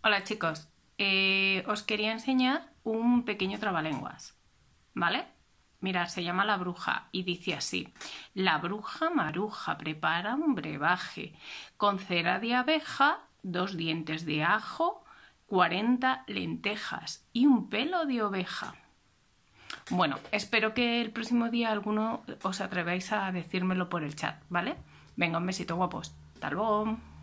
Hola chicos, eh, os quería enseñar un pequeño trabalenguas, ¿vale? Mirad, se llama La Bruja y dice así, La Bruja Maruja prepara un brebaje con cera de abeja, dos dientes de ajo, cuarenta lentejas y un pelo de oveja. Bueno, espero que el próximo día alguno os atreváis a decírmelo por el chat, ¿vale? Venga, un besito guapos. Hasta luego.